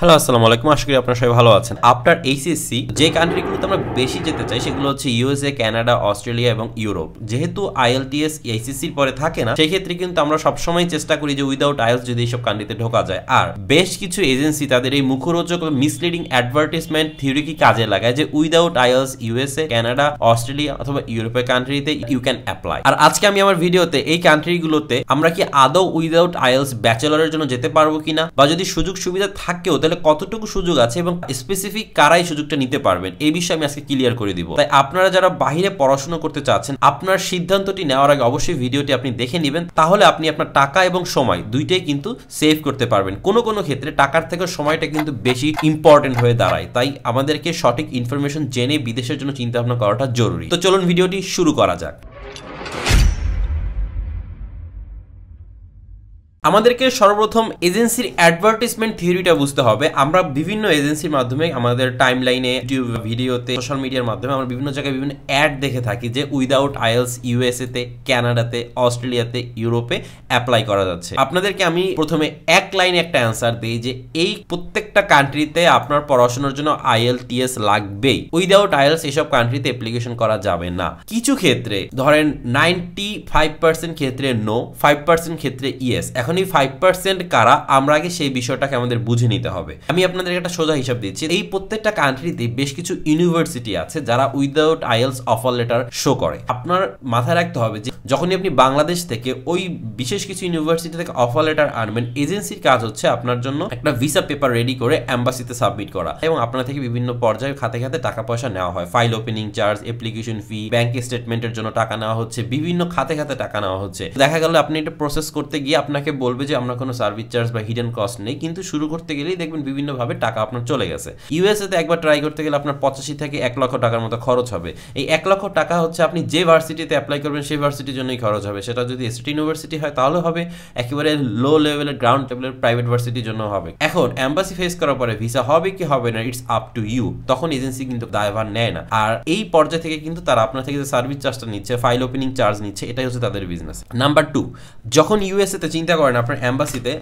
hello আসসালামু আলাইকুম আশা করি আপনারা সবাই ভালো আছেন আফটার এইচএসসি যে কান্ট্রিগুলোতে আমরা বেশি যেতে চাই সেগুলো হচ্ছে ইউএসএ কানাডা অস্ট্রেলিয়া এবং ইউরোপ যেহেতু আইএলটিএস এইচএসসির পরে থাকে না সেই ক্ষেত্রে কিন্তু আমরা সবসময় চেষ্টা করি যে উইদাউট আইএলস যদি এইসব কান্ট্রিতে ঢোকা যায় আর বেশ কিছু এজেন্সি তাদের এই মুখরোচক মিসলিডিং থিওরি কি কাজে লাগায় যে without IELTS USA Canada Australia অথবা ইউরোপের কান্ট্রিতে ইউ ক্যান অ্যাপ্লাই আর আজকে আমি আমার ভিডিওতে এই কান্ট্রিগুলোতে আমরা কি আদৌ উইদাউট আইএলস ব্যাচেলরের জন্য যেতে পারবো কিনা বা যদি সুযোগ সুবিধা থাকেও তাহলে কতটুকু সুযোগ আছে এবং স্পেসিফিক কারাই সুযোগটা নিতে পারবেন এই বিষয়ে আমি আজকে ক্লিয়ার করে দিব তাই আপনারা যারা বাহিরে পড়াশোনা করতে চাচ্ছেন আপনার সিদ্ধান্তটি নেওয়ার আগে অবশ্যই ভিডিওটি আপনি দেখে নেবেন তাহলে আপনি আপনার টাকা এবং সময় দুইটাই কিন্তু সেভ করতে পারবেন কোনো কোনো ক্ষেত্রে টাকার থেকে সময়টা কিন্তু বেশি ইম্পর্টেন্ট হয়ে দাঁড়ায় তাই আমাদেরকে সঠিক ইনফরমেশন জেনে বিদেশের জন্য চিন্তা ভাবনা করাটা জরুরি তো চলুন ভিডিওটি শুরু করা যাক আমাদেরকে সর্বপ্রথম এজেন্সির অ্যাডভার্টিসমেন্ট থিওরিটা বুঝতে হবে আমরা বিভিন্ন এজেন্সির মাধ্যমে আমাদের টাইম লাইনে ইউটিউব ভিডিওতে সোশ্যাল মিডিয়ার মাধ্যমে আমরা বিভিন্ন জায়গায় বিভিন্ন অ্যাড দেখে থাকি যে উইদাউট আইএলস ইউএসএতে ক্যানাডাতে অস্ট্রেলিয়াতে ইউরোপে অ্যাপ্লাই করা যাচ্ছে আপনাদেরকে আমি প্রথমে এক লাইনে একটা অ্যান্সার দিই যে এই প্রত্যেকটা কান্ট্রিতে আপনার পড়াশোনার জন্য আইএলটিএস লাগবেই উইদাউট আইএলস এসব কান্ট্রিতে অ্যাপ্লিকেশন করা যাবে না কিছু ক্ষেত্রে ধরেন নাইনটি ফাইভ পার্সেন্ট ক্ষেত্রে নো ফাইভ পার্সেন্ট ক্ষেত্রে ইয়েস এখনই ফাইভ পার্সেন্ট কারা আমরা আগে সেই বিষয়টাকে আমাদের বুঝে নিতে হবে আমি আপনাদের একটা সোজা হিসাব দিচ্ছি এই প্রত্যেকটা কান্ট্রিতে বেশ কিছু ইউনিভার্সিটি আছে যারা without IELTS offer letter show করে আপনার মাথায় রাখতে হবে যে যখনই আপনি বাংলাদেশ থেকে ওই বিশেষ কিছু ইউনিভার্সিটি থেকে অফার লেটার আনবেন এজেন্সির কাজ হচ্ছে আপনার জন্য একটা ভিসা পেপার রেডি করে অ্যাম্বাসিতে সাবমিট করা এবং আপনার থেকে বিভিন্ন পর্যায়ে খাতে খাতে টাকা পয়সা নেওয়া হয় file opening charge application fee bank স্টেটমেন্টের জন্য টাকা নেওয়া হচ্ছে বিভিন্ন খাতে খাতে টাকা নেওয়া হচ্ছে দেখা গেল আপনি এটা প্রসেস করতে গিয়ে আপনাকে বলবে যে আমরা কোনো সার্ভিস চার্জ বা হিডেন কস্ট নেই কিন্তু শুরু করতে গেলেই দেখবেন বিভিন্নভাবে টাকা আপনার চলে গেছে ইউএসএতে একবার ট্রাই করতে গেলে আপনার পঁচাশি থেকে এক লক্ষ টাকার মতো খরচ হবে এই এক লক্ষ টাকা হচ্ছে আপনি যে ভার্সিটিতে অ্যাপ্লাই করবেন সেই ভার্সিটির জন্যই খরচ হবে সেটা যদি এসটি ইউনিভার্সিটি হয় তাহলে হবে একেবারে লো লেভেলের গ্রাউন্ড লেভেলের প্রাইভেট ভার্সিটির জন্য হবে এখন অ্যাম্বাসি ফেস করার পরে ভিসা হবে কি হবে না ইটস আপ টু ইউ তখন এজেন্সি কিন্তু দায়ভার নেয় না আর এই পর্যায়ে থেকে কিন্তু তারা আপনার থেকে যে সার্ভিস চার্জটা নিচ্ছে ফাইল ওপেনিং চার্জ নিচ্ছে এটাই হচ্ছে তাদের বিজনেস নাম্বার টু যখন ইউএসএতে চিন্তা করে করেন আপনার অ্যাম্বাসিতে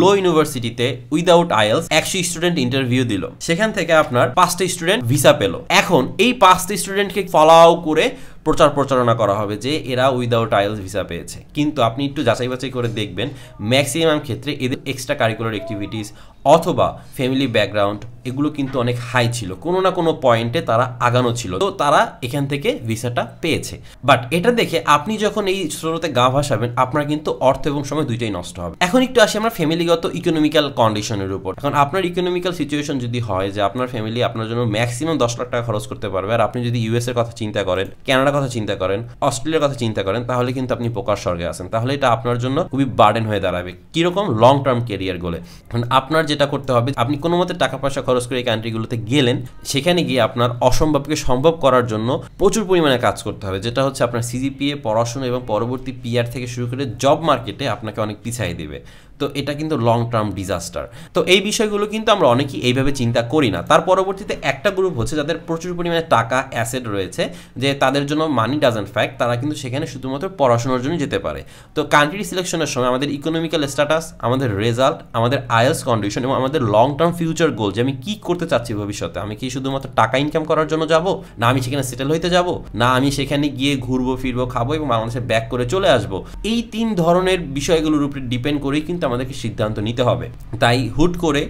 লো ইউনিভার্সিটিতে উইদাউট আইএলস একশো স্টুডেন্ট ইন্টারভিউ দিল সেখান থেকে আপনার পাঁচটা স্টুডেন্ট ভিসা পেল এখন এই পাঁচটা স্টুডেন্টকে ফলাও করে প্রচার প্রচারণা করা হবে যে এরা উইদাউট আইএলস ভিসা পেয়েছে কিন্তু আপনি একটু যাচাই বাছাই করে দেখবেন ম্যাক্সিমাম ক্ষেত্রে এদের এক্সট্রা কারিকুলার অ্যাক্টিভিটিস অথবা ফ্যামিলি ব্যাকগ্রাউন্ড এগুলো কিন্তু অনেক হাই ছিল কোনো না কোনো পয়েন্টে তারা আগানো ছিল তো তারা এখান থেকে ভিসাটা পেয়েছে বাট এটা দেখে আপনি যখন এই স্রোতে গা ভাসাবেন আপনার কিন্তু অর্থ এবং সময় দুইটাই নষ্ট হবে এখন একটু আসি আমরা ফ্যামিলিগত ইকোনমিক্যাল কন্ডিশনের উপর এখন আপনার ইকোনমিক্যাল সিচুয়েশন যদি হয় যে আপনার ফ্যামিলি আপনার জন্য ম্যাক্সিমাম দশ লাখ টাকা খরচ করতে পারবে আর আপনি যদি ইউএস এর কথা চিন্তা করেন ক্যানাডা কথা চিন্তা করেন অস্ট্রেলিয়ার কথা চিন্তা করেন তাহলে কিন্তু আপনি পোকার স্বর্গে আছেন তাহলে এটা আপনার জন্য খুবই বার্ডেন হয়ে দাঁড়াবে কিরকম লং টার্ম কেরিয়ার গোলে আপনার যেটা করতে হবে আপনি কোনো মতে টাকা পয়সা খরচ করে এই কান্ট্রিগুলোতে গেলেন সেখানে গিয়ে আপনার অসম্ভবকে সম্ভব করার জন্য প্রচুর পরিমাণে কাজ করতে হবে যেটা হচ্ছে আপনার সিজিপিএ পড়াশোনা এবং পরবর্তী পিআর থেকে শুরু করে জব মার্কেটে আপনাকে অনেক পিছাই দেবে তো এটা কিন্তু লং টার্ম ডিজাস্টার তো এই বিষয়গুলো কিন্তু আমরা অনেকেই এইভাবে চিন্তা করি না তার পরবর্তীতে একটা গ্রুপ হচ্ছে যাদের প্রচুর পরিমাণে টাকা অ্যাসেট রয়েছে যে তাদের জন্য মানি ডাজেন্ট ফ্যাক্ট তারা কিন্তু সেখানে শুধুমাত্র পড়াশোনার জন্য যেতে পারে তো কান্ট্রি সিলেকশনের সময় আমাদের ইকোনমিক্যাল স্ট্যাটাস আমাদের রেজাল্ট আমাদের আয়েলস কন্ডিশন এবং আমাদের লং টার্ম ফিউচার গোল যে আমি কি করতে চাচ্ছি ভবিষ্যতে আমি কি শুধুমাত্র টাকা ইনকাম করার জন্য যাব না আমি সেখানে সেটেল হইতে যাব না আমি সেখানে গিয়ে ঘুরবো ফিরবো খাবো এবং বাংলাদেশে ব্যাক করে চলে আসব এই তিন ধরনের বিষয়গুলোর উপরে ডিপেন্ড করেই কিন্তু আমাদেরকে সিদ্ধান্ত নিতে হবে তাই হুট করে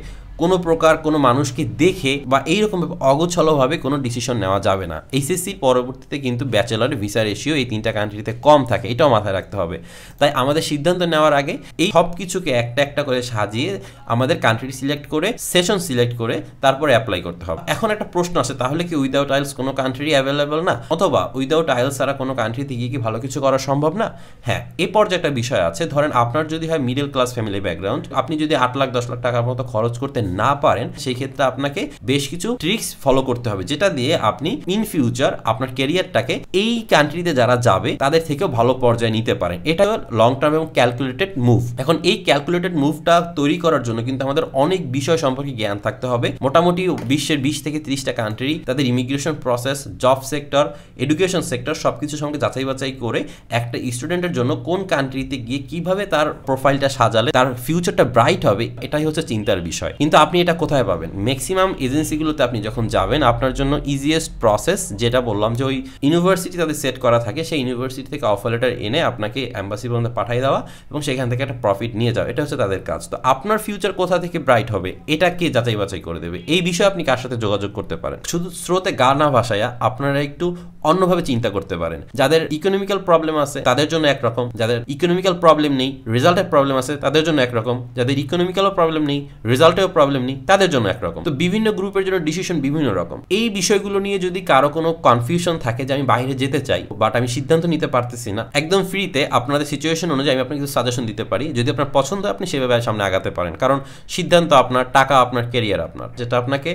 কোনো প্রকার কোনো মানুষকে দেখে বা এইরকম অগোছলভাবে কোনো ডিসিশন নেওয়া যাবে না এইসএসসি পরবর্তীতে কিন্তু ব্যাচেলর ভিসা রেশিও এই তিনটা কান্ট্রিতে কম থাকে এটাও মাথায় রাখতে হবে তাই আমাদের সিদ্ধান্ত নেওয়ার আগে এই সব কিছুকে একটা একটা করে সাজিয়ে আমাদের কান্ট্রি সিলেক্ট করে সেশন সিলেক্ট করে তারপরে অ্যাপ্লাই করতে হবে এখন একটা প্রশ্ন আছে তাহলে কি উইদাউট আইলস কোনো কান্ট্রি অ্যাভেলেবল না অথবা উইদাউট আইলস ছাড়া কোনো কান্ট্রিতে গিয়ে কি ভালো কিছু করা সম্ভব না হ্যাঁ এ পর্যায়ে একটা বিষয় আছে ধরেন আপনার যদি হয় মিডল ক্লাস ফ্যামিলি ব্যাকগ্রাউন্ড আপনি যদি আট লাখ দশ লাখ টাকার মতো খরচ করতে না পারেন সেই ক্ষেত্রে আপনাকে বেশ কিছু ট্রিক্স ফলো করতে হবে যেটা দিয়ে আপনি ইন ফিউচার আপনার ক্যারিয়ারটাকে এই কান্ট্রিতে যারা যাবে তাদের থেকেও ভালো পর্যায়ে নিতে পারেন এটা লং টার্ম এবং ক্যালকুলেটেড মুভ এখন এই ক্যালকুলেটেড মুভটা তৈরি করার জন্য কিন্তু আমাদের অনেক বিষয় সম্পর্কে জ্ঞান থাকতে হবে মোটামুটি বিশ্বের বিশ থেকে ত্রিশটা কান্ট্রি তাদের immigration process job sector education sector সব কিছুর সঙ্গে যাচাই বাছাই করে একটা স্টুডেন্টের জন্য কোন কান্ট্রিতে গিয়ে কিভাবে তার প্রোফাইলটা সাজালে তার ফিউচারটা ব্রাইট হবে এটাই হচ্ছে চিন্তার বিষয় কিন্তু কিন্তু আপনি এটা কোথায় পাবেন ম্যাক্সিমাম এজেন্সিগুলোতে আপনি যখন যাবেন আপনার জন্য ইজিয়েস্ট প্রসেস যেটা বললাম যে ওই ইউনিভার্সিটি তাদের সেট করা থাকে সেই ইউনিভার্সিটি থেকে অফার লেটার এনে আপনাকে অ্যাম্বাসি পর্যন্ত পাঠিয়ে দেওয়া এবং সেখান থেকে একটা প্রফিট নিয়ে যাওয়া এটা হচ্ছে তাদের কাজ তো আপনার ফিউচার কোথা থেকে ব্রাইট হবে এটা কে যাচাই বাছাই করে দেবে এই বিষয়ে আপনি কার সাথে যোগাযোগ করতে পারেন শুধু স্রোতে গা না ভাসায়া আপনারা একটু অন্যভাবে চিন্তা করতে পারেন যাদের ইকোনমিক্যাল প্রবলেম আছে তাদের জন্য একরকম যাদের ইকোনমিক্যাল প্রবলেম নেই রেজাল্টের প্রবলেম আছে তাদের জন্য একরকম যাদের ইকোনমিক্যালও প্রবলেম নেই রেজাল্টেও প্রবলেম প্রবলেম নেই তাদের জন্য একরকম তো বিভিন্ন গ্রুপের জন্য ডিসিশন বিভিন্ন রকম এই বিষয়গুলো নিয়ে যদি কারো কোনো কনফিউশন থাকে যে আমি বাইরে যেতে চাই বাট আমি সিদ্ধান্ত নিতে পারতেছি না একদম ফ্রিতে আপনাদের সিচুয়েশন অনুযায়ী আমি আপনাকে কিছু সাজেশন দিতে পারি যদি আপনার পছন্দ আপনি সেভাবে সামনে আগাতে পারেন কারণ সিদ্ধান্ত আপনার টাকা আপনার কেরিয়ার আপনার যেটা আপনাকে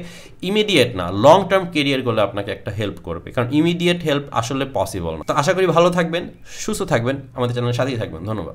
ইমিডিয়েট না লং টার্ম কেরিয়ার গুলো আপনাকে একটা হেল্প করবে কারণ ইমিডিয়েট হেল্প আসলে পসিবল না তো আশা করি ভালো থাকবেন সুস্থ থাকবেন আমাদের চ্যানেলের সাথেই থাকবেন ধন্যবাদ